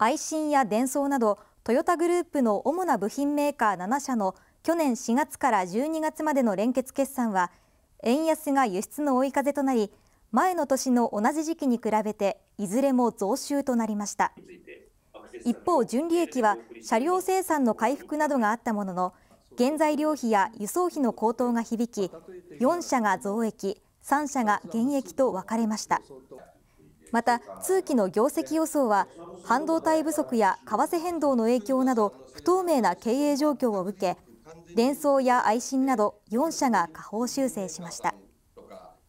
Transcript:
アイシンやデンソーなどトヨタグループの主な部品メーカー7社の去年4月から12月までの連結決算は円安が輸出の追い風となり前の年の同じ時期に比べていずれも増収となりました一方純利益は車両生産の回復などがあったものの原材料費や輸送費の高騰が響き4社が増益3社が減益と分かれましたまた通期の業績予想は半導体不足や為替変動の影響など不透明な経営状況を受け連想や愛心など4社が下方修正しました。